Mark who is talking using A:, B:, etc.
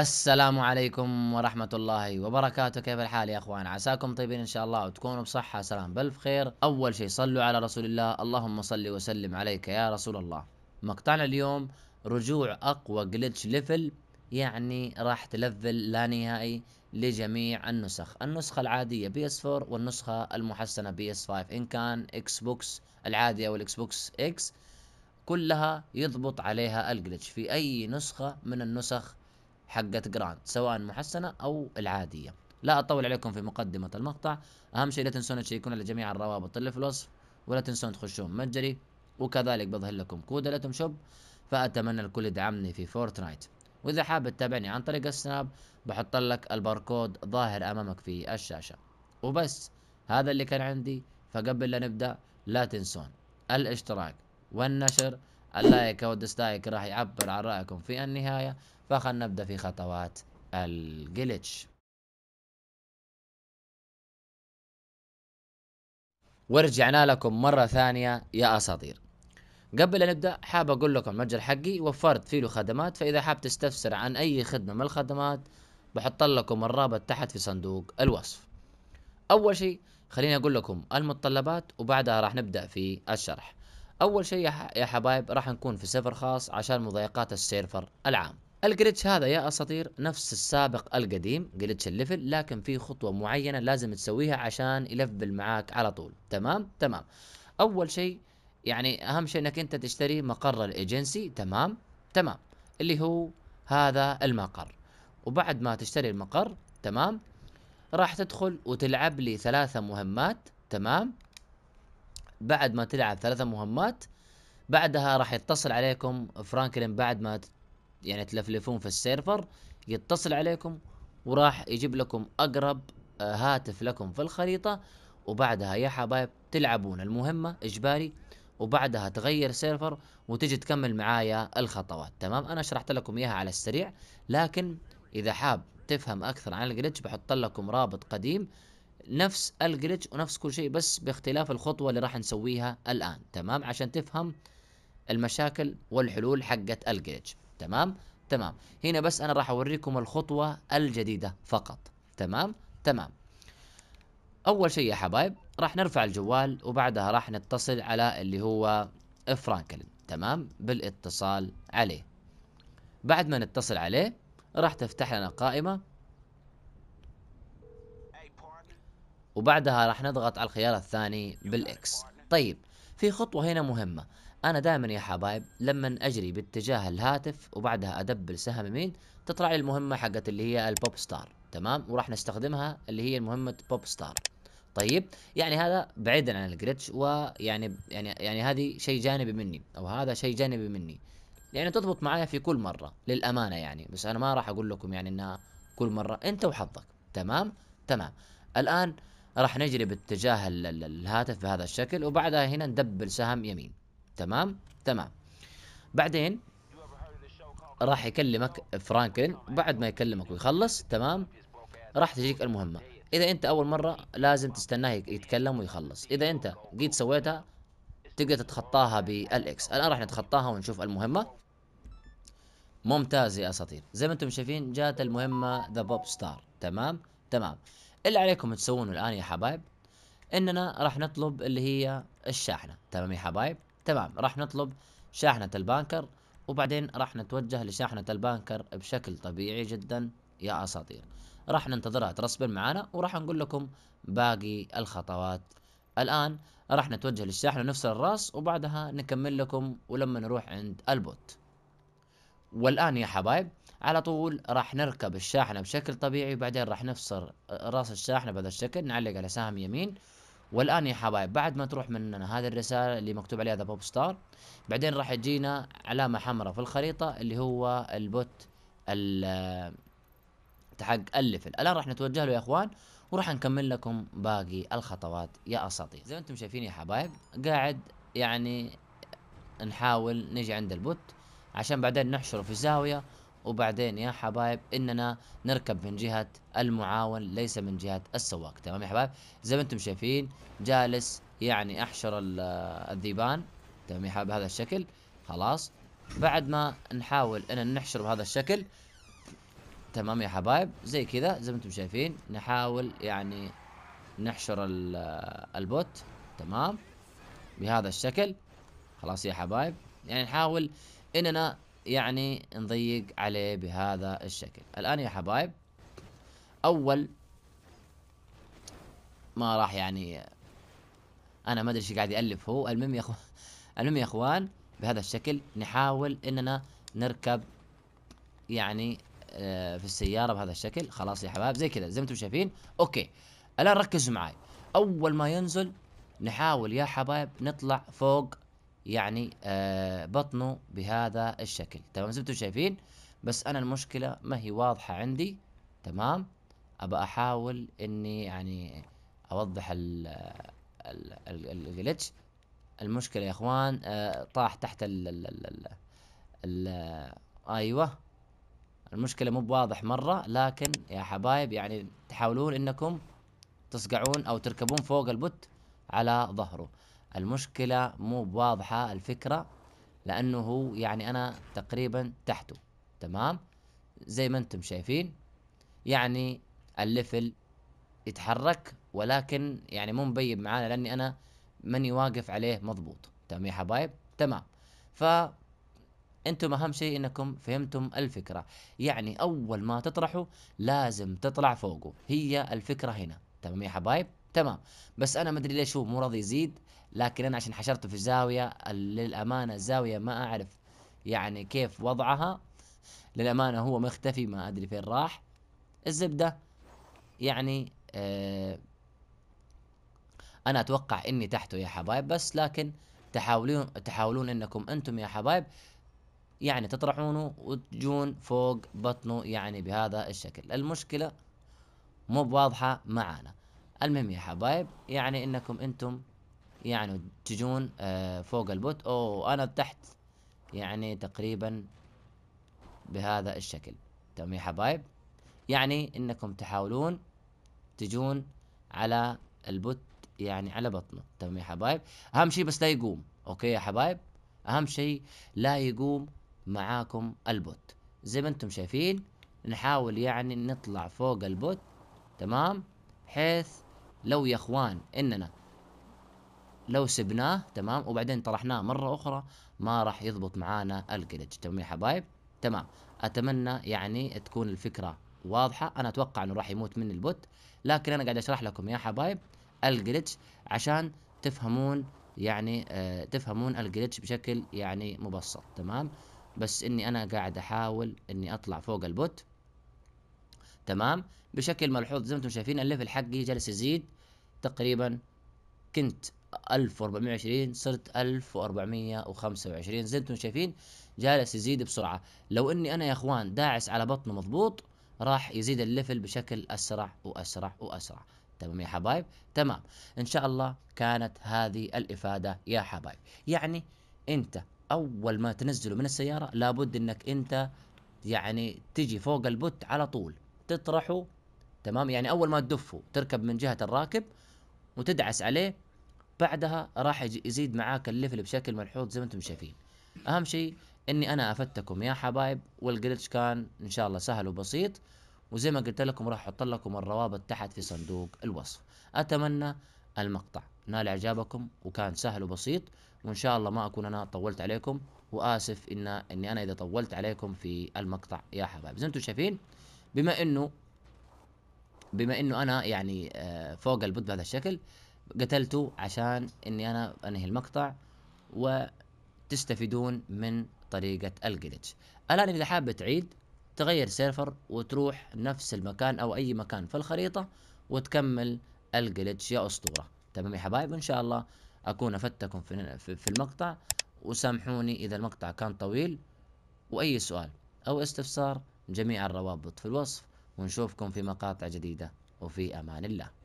A: السلام عليكم ورحمة الله وبركاته كيف الحال يا اخوان عساكم طيبين ان شاء الله وتكونوا بصحة سلام بل بخير اول شيء صلوا على رسول الله اللهم صل وسلم عليك يا رسول الله مقطعنا اليوم رجوع اقوى جلتش ليفل يعني راح تلفل لا نهائي لجميع النسخ النسخة العادية بي اس 4 والنسخة المحسنة بي اس 5 ان كان اكس بوكس العادي او الاكس بوكس اكس كلها يضبط عليها الجلتش في اي نسخة من النسخ حقت جراند سواء محسنة أو العادية لا أطول عليكم في مقدمة المقطع أهم شيء لا تنسون تشيكون على جميع الروابط اللي في الوصف ولا تنسون تخشون متجري وكذلك بظهر لكم كود لتم شوب فأتمنى الكل يدعمني في فورتنايت وإذا حابب تتابعني عن طريق السناب بحط لك الباركود ظاهر أمامك في الشاشة وبس هذا اللي كان عندي فقبل لا نبدأ لا تنسون الاشتراك والنشر اللايك او الديسلايك راح يعبر عن رايكم في النهايه فخلنا نبدأ في خطوات الجلتش ورجعنا لكم مرة ثانية يا أساطير قبل أن نبدأ حاب أقول لكم المتجر حقي وفرت فيه خدمات فإذا حاب تستفسر عن أي خدمة من الخدمات بحط لكم الرابط تحت في صندوق الوصف أول شيء خليني أقول لكم المتطلبات وبعدها راح نبدأ في الشرح أول شيء يا حبايب راح نكون في سيرفر خاص عشان مضايقات السيرفر العام الجلتش هذا يا اساطير نفس السابق القديم جلتش الليفل لكن في خطوه معينه لازم تسويها عشان يلفل معاك على طول تمام تمام اول شيء يعني اهم شيء انك انت تشتري مقر الايجنسي تمام تمام اللي هو هذا المقر وبعد ما تشتري المقر تمام راح تدخل وتلعب لي ثلاثة مهمات تمام بعد ما تلعب ثلاثة مهمات بعدها راح يتصل عليكم فرانكلين بعد ما يعني تلفلفون في السيرفر يتصل عليكم وراح يجيب لكم اقرب آه، هاتف لكم في الخريطه وبعدها يا حبايب تلعبون المهمه اجباري وبعدها تغير سيرفر وتجي تكمل معايا الخطوات تمام انا شرحت لكم اياها على السريع لكن اذا حاب تفهم اكثر عن الجلتش بحط لكم رابط قديم نفس الجلتش ونفس كل شيء بس باختلاف الخطوه اللي راح نسويها الان تمام عشان تفهم المشاكل والحلول حقت الجلتش تمام تمام هنا بس انا راح اوريكم الخطوه الجديده فقط تمام تمام اول شيء يا حبايب راح نرفع الجوال وبعدها راح نتصل على اللي هو فرانكلين تمام بالاتصال عليه بعد ما نتصل عليه راح تفتح لنا قائمه وبعدها راح نضغط على الخيار الثاني بالاكس طيب في خطوه هنا مهمه أنا دائما يا حبايب لما أجري باتجاه الهاتف وبعدها أدبل سهم يمين تطلع لي المهمة حقت اللي هي البوب ستار تمام وراح نستخدمها اللي هي مهمة بوب ستار طيب يعني هذا بعيدا عن الجريتش ويعني يعني يعني هذه شيء جانبي مني او هذا شيء جانبي مني يعني تضبط معايا في كل مره للامانه يعني بس انا ما راح اقول لكم يعني انها كل مره انت وحظك تمام تمام الان راح نجري باتجاه الهاتف بهذا الشكل وبعدها هنا ندبل سهم يمين تمام تمام بعدين راح يكلمك فرانكلين بعد ما يكلمك ويخلص تمام راح تجيك المهمه اذا انت اول مره لازم تستناه يتكلم ويخلص اذا انت جيت سويتها تقدر تتخطاها بالاكس الان راح نتخطاها ونشوف المهمه ممتاز يا اساطير زي ما انتم شايفين جات المهمه ذا بوب ستار تمام تمام اللي عليكم تسوونه الان يا حبايب اننا راح نطلب اللي هي الشاحنه تمام يا حبايب تمام راح نطلب شاحنة البانكر وبعدين راح نتوجه لشاحنة البانكر بشكل طبيعي جدا يا أساطير راح ننتظرها ترسبن معنا وراح نقول لكم باقي الخطوات الآن راح نتوجه للشاحنة نفصل الراس وبعدها نكمل لكم ولما نروح عند البوت والآن يا حبايب على طول راح نركب الشاحنة بشكل طبيعي وبعدين راح نفصل راس الشاحنة بهذا الشكل نعلق على سهم يمين والان يا حبايب بعد ما تروح مننا هذه الرساله اللي مكتوب عليها ذا بوب ستار بعدين راح تجينا علامه حمراء في الخريطه اللي هو البوت حق الليفل الان راح نتوجه له يا اخوان وراح نكمل لكم باقي الخطوات يا اساطير زي ما انتم شايفين يا حبايب قاعد يعني نحاول نجي عند البوت عشان بعدين نحشره في زاويه وبعدين يا حبايب اننا نركب من جهه المعاون ليس من جهه السواق تمام يا حبايب زي ما انتم شايفين جالس يعني احشر الذيبان تمام يا حبايب بهذا الشكل خلاص بعد ما نحاول اننا نحشر بهذا الشكل تمام يا حبايب زي كذا زي ما انتم شايفين نحاول يعني نحشر البوت تمام بهذا الشكل خلاص يا حبايب يعني نحاول اننا يعني نضيق عليه بهذا الشكل الآن يا حبايب أول ما راح يعني أنا ما أدري ايش قاعد يألف هو المهم يا أخوان المهم يا أخوان بهذا الشكل نحاول إننا نركب يعني آه، في السيارة بهذا الشكل خلاص يا حبايب زي كذا زي ما انتم شايفين أوكي الآن ركزوا معي أول ما ينزل نحاول يا حبايب نطلع فوق يعني آه بطنه بهذا الشكل تمام زي ما انتم شايفين بس انا المشكله ما هي واضحه عندي تمام ابى احاول اني يعني اوضح ال الجلتش المشكله يا اخوان آه طاح تحت ال ال ال ايوه المشكله مو بواضح مره لكن يا حبايب يعني تحاولون انكم تصقعون او تركبون فوق البت على ظهره المشكلة مو واضحة الفكرة لأنه هو يعني أنا تقريبا تحته تمام زي ما أنتم شايفين يعني الليفل يتحرك ولكن يعني مو مبين معانا لأني أنا ماني واقف عليه مضبوط تمام يا حبايب تمام ف انتم اهم شيء انكم فهمتم الفكره يعني اول ما تطرحوا لازم تطلع فوقه هي الفكره هنا تمام يا حبايب تمام بس انا ما ادري ليش هو مو راضي يزيد لكن انا عشان حشرته في زاويه للامانه الزاويه ما اعرف يعني كيف وضعها للامانه هو مختفي ما ادري فين راح الزبده يعني آه انا اتوقع اني تحته يا حبايب بس لكن تحاولون تحاولون انكم انتم يا حبايب يعني تطرحونه وتجون فوق بطنه يعني بهذا الشكل المشكلة مو بواضحة معانا المهم يا حبايب يعني انكم انتم يعني تجون آه، فوق البوت او انا تحت يعني تقريبا بهذا الشكل تمام يا حبايب يعني انكم تحاولون تجون على البوت يعني على بطنه تمام يا حبايب اهم شيء بس لا يقوم اوكي يا حبايب اهم شيء لا يقوم معاكم البوت زي ما انتم شايفين نحاول يعني نطلع فوق البوت تمام بحيث لو يا اخوان اننا لو سبناه تمام وبعدين طرحناه مره اخرى ما راح يضبط معانا الجلج تمام يا حبايب تمام اتمنى يعني تكون الفكره واضحه انا اتوقع انه راح يموت مني البوت لكن انا قاعد اشرح لكم يا حبايب الجلج عشان تفهمون يعني آه تفهمون الجلتش بشكل يعني مبسط تمام بس اني انا قاعد احاول اني اطلع فوق البوت تمام بشكل ملحوظ زي ما انتم شايفين الليفل حقي جالس يزيد تقريبا كنت 1420 صرت 1425 زي انتم شايفين جالس يزيد بسرعه لو اني انا يا اخوان داعس على بطنه مضبوط راح يزيد الليفل بشكل اسرع واسرع واسرع تمام يا حبايب تمام ان شاء الله كانت هذه الافاده يا حبايب يعني انت اول ما تنزله من السياره لابد انك انت يعني تجي فوق البوت على طول تطرحه تمام يعني اول ما تدفه تركب من جهه الراكب وتدعس عليه بعدها راح يزيد معاك الليفل بشكل ملحوظ زي ما انتم شايفين اهم شيء اني انا افدتكم يا حبايب والجلتش كان ان شاء الله سهل وبسيط وزي ما قلت لكم راح احط لكم الروابط تحت في صندوق الوصف اتمنى المقطع نال اعجابكم وكان سهل وبسيط وان شاء الله ما اكون انا طولت عليكم واسف ان اني انا اذا طولت عليكم في المقطع يا حبايب زي ما انتم شايفين بما انه بما انه انا يعني آه، فوق البود بهذا الشكل قتلته عشان اني انا انهي المقطع وتستفيدون من طريقة الجلتش الان اذا حاب تعيد تغير سيرفر وتروح نفس المكان او اي مكان في الخريطة وتكمل الجلتش يا اسطورة تمام يا حبايب ان شاء الله اكون افدتكم في المقطع وسامحوني اذا المقطع كان طويل واي سؤال او استفسار جميع الروابط في الوصف ونشوفكم في مقاطع جديدة وفي امان الله